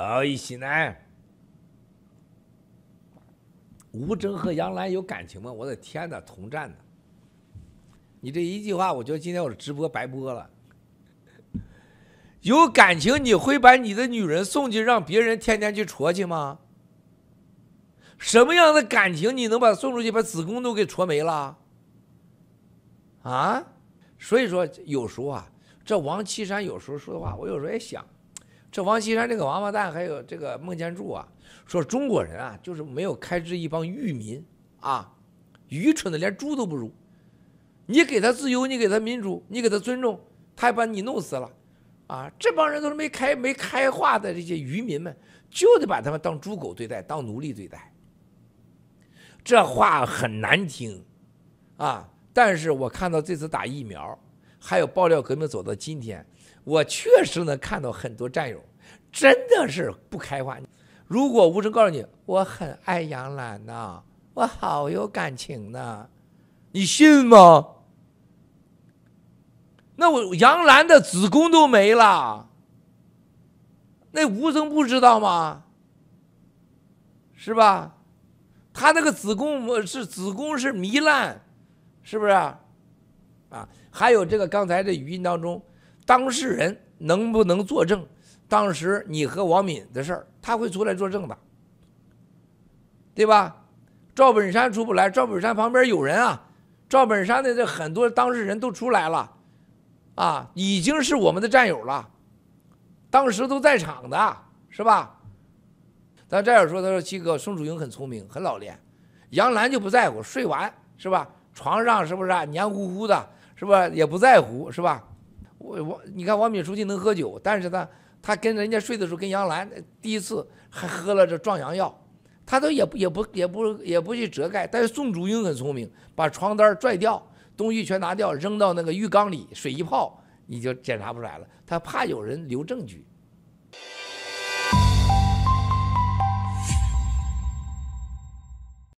哦，一西男，吴征和杨澜有感情吗？我的天哪，同战的，你这一句话，我觉得今天我的直播白播了。有感情，你会把你的女人送去让别人天天去戳去吗？什么样的感情，你能把她送出去，把子宫都给戳没了？啊？所以说，有时候啊，这王岐山有时候说的话，我有时候也想。这王岐山这个王八蛋，还有这个孟建柱啊，说中国人啊，就是没有开支一帮愚民啊，愚蠢的连猪都不如。你给他自由，你给他民主，你给他尊重，他还把你弄死了啊！这帮人都是没开没开化的这些愚民们，就得把他们当猪狗对待，当奴隶对待。这话很难听啊，但是我看到这次打疫苗。还有爆料革命走到今天，我确实能看到很多战友真的是不开花。如果吴征告诉你我很爱杨澜呐，我好有感情呐，你信吗？那我杨澜的子宫都没了，那吴征不知道吗？是吧？他那个子宫是子宫是糜烂，是不是？啊，还有这个刚才这语音当中，当事人能不能作证？当时你和王敏的事儿，他会出来作证的，对吧？赵本山出不来，赵本山旁边有人啊，赵本山的这很多当事人都出来了，啊，已经是我们的战友了，当时都在场的，是吧？咱战友说，他说七哥，宋祖英很聪明，很老练，杨澜就不在乎，睡完是吧？床上是不是啊，黏糊糊的？是吧？也不在乎，是吧？我我，你看王敏书记能喝酒，但是呢，他跟人家睡的时候跟杨澜第一次还喝了这壮阳药，他都也不也不也不也不去遮盖。但是宋祖英很聪明，把床单拽掉，东西全拿掉，扔到那个浴缸里，水一泡你就检查不出来了。他怕有人留证据。